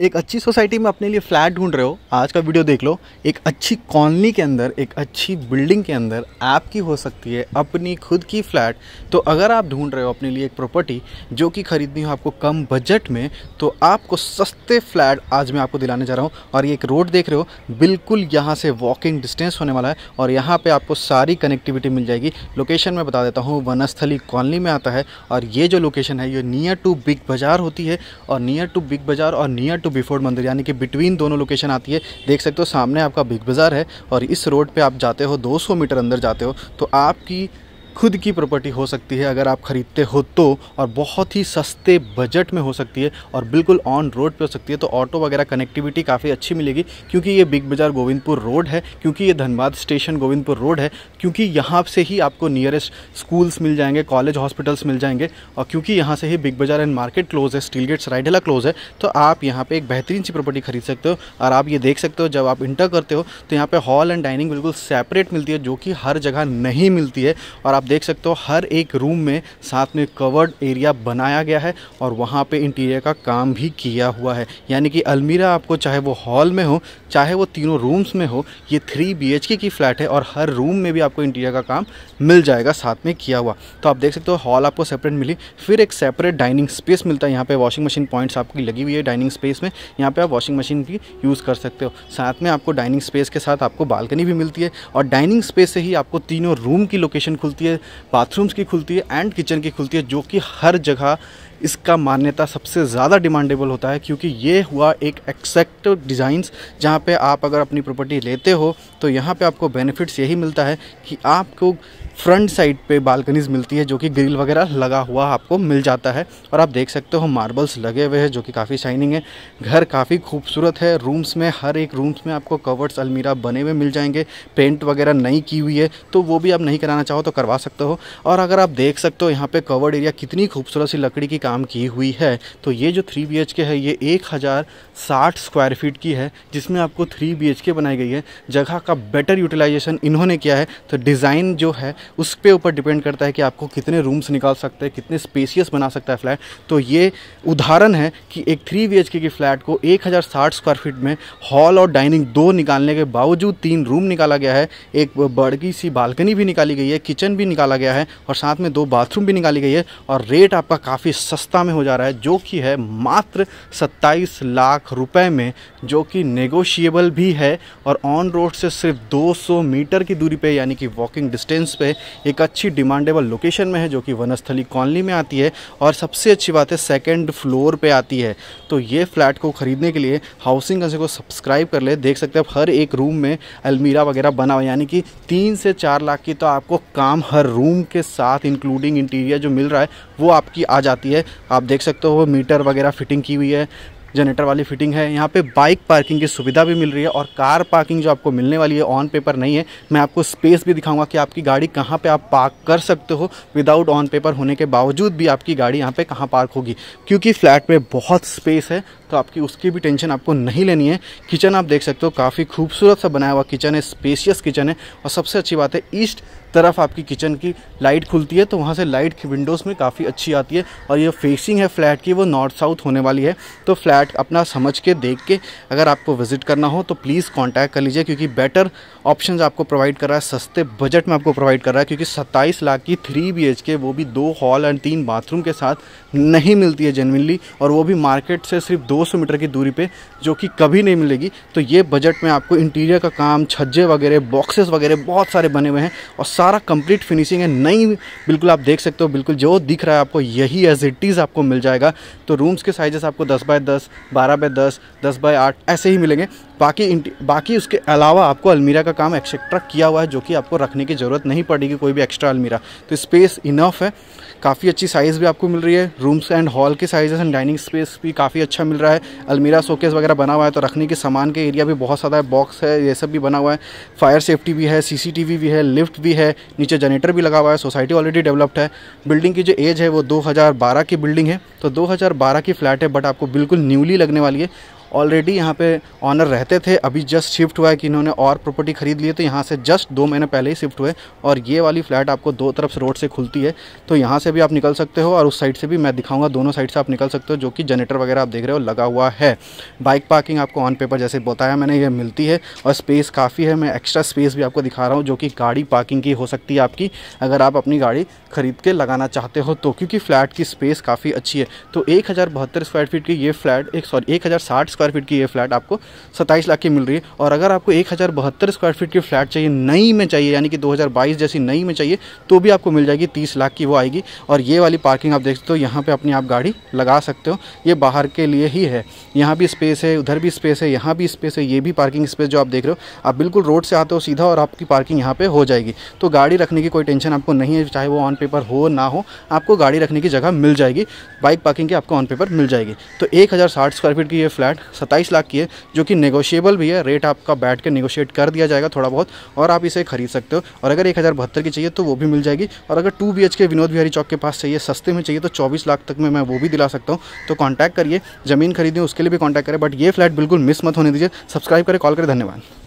एक अच्छी सोसाइटी में अपने लिए फ्लैट ढूंढ रहे हो आज का वीडियो देख लो एक अच्छी कॉलोनी के अंदर एक अच्छी बिल्डिंग के अंदर आपकी हो सकती है अपनी खुद की फ्लैट तो अगर आप ढूंढ रहे हो अपने लिए एक प्रॉपर्टी जो कि खरीदनी हो आपको कम बजट में तो आपको सस्ते फ्लैट आज मैं आपको दिलाने जा रहा हूँ और ये एक रोड देख रहे हो बिल्कुल यहाँ से वॉकिंग डिस्टेंस होने वाला है और यहाँ पर आपको सारी कनेक्टिविटी मिल जाएगी लोकेशन मैं बता देता हूँ वनस्थली कॉलोनी में आता है और ये जो लोकेशन है ये नियर टू बिग बाज़ार होती है और नियर टू बिग बाज़ार और नियर टू बिफोर्ड मंदिर यानी कि बिटवीन दोनों लोकेशन आती है देख सकते हो सामने आपका बिग बाज़ार है और इस रोड पर आप जाते हो 200 मीटर अंदर जाते हो तो आपकी खुद की प्रॉपर्टी हो सकती है अगर आप ख़रीदते हो तो और बहुत ही सस्ते बजट में हो सकती है और बिल्कुल ऑन रोड पे हो सकती है तो ऑटो वगैरह कनेक्टिविटी काफ़ी अच्छी मिलेगी क्योंकि ये बिग बाज़ार गोविंदपुर रोड है क्योंकि ये धनबाद स्टेशन गोविंदपुर रोड है क्योंकि यहाँ से ही आपको नियरेस्ट स्कूल्स मिल जाएंगे कॉलेज हॉस्पिटल्स मिल जाएंगे और क्योंकि यहाँ से ही Big Bazaar and market close है स्टील गेट सरायढेला क्लोज है तो आप यहाँ पर एक बेहतरीन सी प्रॉपर्टी खरीद सकते हो और आप ये देख सकते हो जब आप इंटर करते हो तो यहाँ पर हॉल एंड डाइनिंग बिल्कुल सेपरेट मिलती है जो कि हर जगह नहीं मिलती है और आप आप देख सकते हो हर एक रूम में साथ में कवर्ड एरिया बनाया गया है और वहाँ पे इंटीरियर का काम भी किया हुआ है यानी कि अलमीरा आपको चाहे वो हॉल में हो चाहे वो तीनों रूम्स में हो ये थ्री बी की फ़्लैट है और हर रूम में भी आपको इंटीरियर का काम मिल जाएगा साथ में किया हुआ तो आप देख सकते हो हॉल आपको सेपरेट मिली फिर एक सेपरेट डाइनिंग स्पेस मिलता है यहाँ पर वॉशिंग मशीन पॉइंट्स आपकी लगी हुई है डाइनिंग स्पेस में यहाँ पर आप वॉशिंग मशीन भी यूज़ कर सकते हो साथ में आपको डाइनिंग स्पेस के साथ आपको बालकनी भी मिलती है और डाइनिंग स्पेस से ही आपको तीनों रूम की लोकेशन खुलती है है बाथरूम्स की खुलती है एंड किचन की खुलती है जो कि हर जगह इसका मान्यता सबसे ज़्यादा डिमांडेबल होता है क्योंकि ये हुआ एक एक्सेक्ट डिज़ाइंस जहाँ पे आप अगर अपनी प्रॉपर्टी लेते हो तो यहाँ पे आपको बेनिफिट्स यही मिलता है कि आपको फ्रंट साइड पे बालकनीज मिलती है जो कि ग्रिल वगैरह लगा हुआ आपको मिल जाता है और आप देख सकते हो मार्बल्स लगे हुए हैं जो कि काफ़ी शाइनिंग है घर काफ़ी खूबसूरत है रूम्स में हर एक रूम्स में आपको कवर्स अलमीरा बने हुए मिल जाएंगे पेंट वगैरह नहीं की हुई है तो वो भी आप नहीं कराना चाहो तो करवा सकते हो और अगर आप देख सकते हो यहाँ पर कवर्ड एरिया कितनी खूबसूरत सी लकड़ी की काम की हुई है तो ये जो थ्री बी है ये एक स्क्वायर फीट की है जिसमें आपको थ्री बी बनाई गई है जगह का बेटर यूटिलाइजेशन इन्होंने किया है तो डिज़ाइन जो है उस पर ऊपर डिपेंड करता है कि आपको कितने रूम्स निकाल सकते हैं कितने स्पेसियस बना सकता है फ्लैट तो ये उदाहरण है कि एक थ्री बी के फ्लैट को एक स्क्वायर फीट में हॉल और डाइनिंग दो निकालने के बावजूद तीन रूम निकाला गया है एक बड़की सी बालकनी भी निकाली गई है किचन भी निकाला गया है और साथ में दो बाथरूम भी निकाली गई है और रेट आपका काफ़ी सस्ता में हो जा रहा है जो कि है मात्र सत्ताईस लाख रुपए में जो कि नेगोशिएबल भी है और ऑन रोड से सिर्फ 200 मीटर की दूरी पे यानी कि वॉकिंग डिस्टेंस पे है एक अच्छी डिमांडेबल लोकेशन में है जो कि वनस्थली कॉलोनी में आती है और सबसे अच्छी बात है सेकेंड फ्लोर पर आती है तो ये फ्लैट को ख़रीदने के लिए हाउसिंग को सब्सक्राइब कर ले देख सकते हैं हर एक रूम में अलमीरा वगैरह बना हुआ यानी कि तीन से चार लाख की तो आपको काम हर रूम के साथ इंक्लूडिंग इंटीरियर जो मिल रहा है वो आपकी आ जाती है आप देख सकते हो मीटर वगैरह फिटिंग की हुई है जनरेटर वाली फिटिंग है यहाँ पे बाइक पार्किंग की सुविधा भी मिल रही है और कार पार्किंग जो आपको मिलने वाली है ऑन पेपर नहीं है मैं आपको स्पेस भी दिखाऊंगा कि आपकी गाड़ी कहाँ पे आप पार्क कर सकते हो विदाउट ऑन पेपर होने के बावजूद भी आपकी गाड़ी यहाँ पे कहाँ पार्क होगी क्योंकि फ्लैट में बहुत स्पेस है तो आपकी उसकी भी टेंशन आपको नहीं लेनी है किचन आप देख सकते हो काफ़ी खूबसूरत सा बनाया हुआ किचन है स्पेशियस किचन है और सबसे अच्छी बात है ईस्ट तरफ आपकी किचन की लाइट खुलती है तो वहाँ से लाइट विंडोज़ में काफ़ी अच्छी आती है और ये फेसिंग है फ्लैट की वो नॉर्थ साउथ होने वाली है तो फ्लैट अपना समझ के देख के अगर आपको विजिट करना हो तो प्लीज़ कॉन्टैक्ट कर लीजिए क्योंकि बेटर ऑप्शन आपको प्रोवाइड कर रहा है सस्ते बजट में आपको प्रोवाइड कर रहा है क्योंकि सत्ताईस लाख की थ्री बी के वो भी दो हॉल एंड तीन बाथरूम के साथ नहीं मिलती है जेनविनली और वो भी मार्केट से सिर्फ दो मीटर की दूरी पर जो कि कभी नहीं मिलेगी तो ये बजट में आपको इंटीरियर का काम छज्जे वगैरह बॉक्सेस वगैरह बहुत सारे बने हुए हैं और सारा कंप्लीट फिनिशिंग है नई बिल्कुल आप देख सकते हो बिल्कुल जो दिख रहा है आपको यही एज इट इज़ आपको मिल जाएगा तो रूम्स के साइजेस आपको दस बाय दस बारह बाय दस दस बाय आठ ऐसे ही मिलेंगे बाकी बाकी उसके अलावा आपको अलमीरा का काम एक्स्ट्रा किया हुआ है जो कि आपको रखने की ज़रूरत नहीं पड़ेगी कोई भी एक्स्ट्रा अलमीरा तो स्पेस इनफ है काफ़ी अच्छी साइज़ भी आपको मिल रही है रूम्स एंड हॉल के साइजेस एंड डाइनिंग स्पेस भी काफ़ी अच्छा मिल रहा है अलमीरा सोकेस वगैरह बना हुआ है तो रखने के सामान के एरिया भी बहुत ज़्यादा है बॉक्स है ये सब भी बना हुआ है फायर सेफ्टी भी है सीसीटीवी भी है लिफ्ट भी है नीचे जनरेटर भी लगा हुआ है सोसाइटी ऑलरेडी डेवलप्ड है बिल्डिंग की जो एज है वो दो की बिल्डिंग है तो दो की फ्लैट है बट आपको बिल्कुल न्यूली लगने वाली है ऑलरेडी यहाँ पे ऑनर रहते थे अभी जस्ट शिफ्ट हुआ है कि इन्होंने और प्रॉपर्टी खरीद ली तो यहाँ से जस्ट दो महीने पहले ही शिफ्ट हुए और ये वाली फ्लैट आपको दो तरफ से रोड से खुलती है तो यहाँ से भी आप निकल सकते हो और उस साइड से भी मैं दिखाऊंगा दोनों साइड से आप निकल सकते हो जो कि जनरेटर वगैरह आप देख रहे हो लगा हुआ है बाइक पार्किंग आपको ऑन पेपर जैसे बताया मैंने ये मिलती है और स्पेस काफ़ी है मैं एक्स्ट्रा स्पेस भी आपको दिखा रहा हूँ जो कि गाड़ी पार्किंग की हो सकती है आपकी अगर आप अपनी गाड़ी खरीद के लगाना चाहते हो तो क्योंकि फ्लैट की स्पेस काफ़ी अच्छी है तो एक स्क्वायर फीट की ये फ्लैट एक सॉरी एक स्क्वायर फीट की ये फ्लैट आपको सत्ताईस लाख की मिल रही है और अगर आपको एक हज़ार बहत्तर स्क्वायर फीट की फ्लैट चाहिए नई में चाहिए यानी कि 2022 जैसी नई में चाहिए तो भी आपको मिल जाएगी तीस लाख की वो आएगी और ये वाली पार्किंग आप देख सकते हो यहाँ पर अपनी आप गाड़ी लगा सकते हो ये बाहर के लिए ही है यहाँ भी स्पेस है उधर भी स्पेस है यहाँ भी स्पेस है ये भी पार्किंग स्पेस जो आप देख रहे हो आप बिल्कुल रोड से आते हो सीधा और आपकी पार्किंग यहाँ पर हो जाएगी तो गाड़ी रखने की कोई टेंशन आपको नहीं है चाहे वो ऑन पेपर हो ना हो आपको गाड़ी रखने की जगह मिल जाएगी बाइक पार्किंग की आपको ऑन पेपर मिल जाएगी तो एक हज़ार साठ स्क्वायर फीट की ये फ्लैट सत्ताईस लाख की है जो कि नेगोशिएबल भी है रेट आपका बैठ के नेगोशिएट कर दिया जाएगा थोड़ा बहुत और आप इसे खरीद सकते हो और अगर एक हज़ार बहत्तर की चाहिए तो वो भी मिल जाएगी और अगर टू बी के विनोद बिहारी चौक के पास चाहिए सस्ते में चाहिए तो चौबीस लाख तक में मैं वो भी दिला सकता हूँ तो कॉन्टैक्ट करिए ज़मीन खरीदें उसके लिए भी कॉन्टैक्ट करें बट ये फ्लैट बिल्कुल मिस मत होने दीजिए सब्सक्राइब करें कॉल करें धन्यवाद